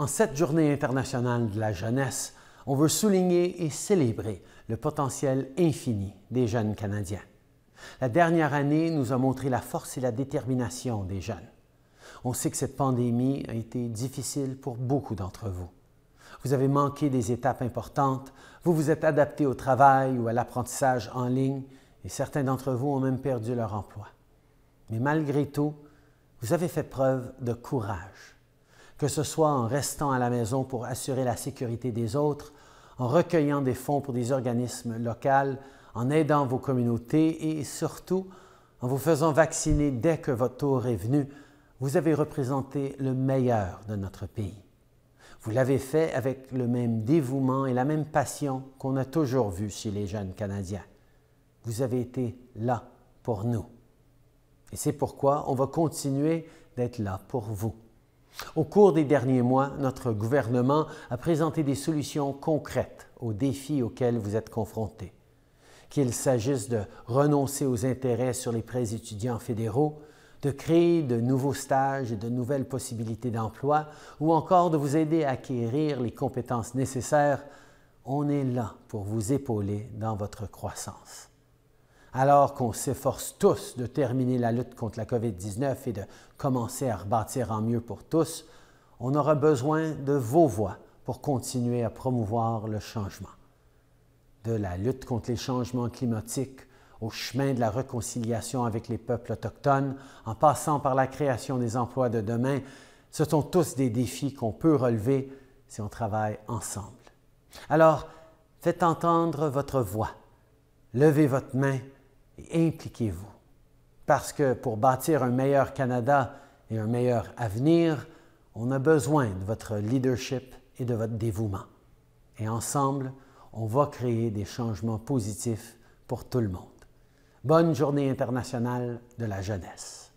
En cette journée internationale de la jeunesse, on veut souligner et célébrer le potentiel infini des jeunes Canadiens. La dernière année nous a montré la force et la détermination des jeunes. On sait que cette pandémie a été difficile pour beaucoup d'entre vous. Vous avez manqué des étapes importantes, vous vous êtes adapté au travail ou à l'apprentissage en ligne, et certains d'entre vous ont même perdu leur emploi. Mais malgré tout, vous avez fait preuve de courage que ce soit en restant à la maison pour assurer la sécurité des autres, en recueillant des fonds pour des organismes locaux, en aidant vos communautés et surtout en vous faisant vacciner dès que votre tour est venu, vous avez représenté le meilleur de notre pays. Vous l'avez fait avec le même dévouement et la même passion qu'on a toujours vu chez les jeunes Canadiens. Vous avez été là pour nous. Et c'est pourquoi on va continuer d'être là pour vous. Au cours des derniers mois, notre gouvernement a présenté des solutions concrètes aux défis auxquels vous êtes confrontés. Qu'il s'agisse de renoncer aux intérêts sur les prêts étudiants fédéraux, de créer de nouveaux stages et de nouvelles possibilités d'emploi, ou encore de vous aider à acquérir les compétences nécessaires, on est là pour vous épauler dans votre croissance. Alors qu'on s'efforce tous de terminer la lutte contre la COVID-19 et de commencer à rebâtir en mieux pour tous, on aura besoin de vos voix pour continuer à promouvoir le changement. De la lutte contre les changements climatiques au chemin de la réconciliation avec les peuples autochtones, en passant par la création des emplois de demain, ce sont tous des défis qu'on peut relever si on travaille ensemble. Alors, faites entendre votre voix, levez votre main et impliquez-vous. Parce que pour bâtir un meilleur Canada et un meilleur avenir, on a besoin de votre leadership et de votre dévouement. Et ensemble, on va créer des changements positifs pour tout le monde. Bonne journée internationale de la jeunesse.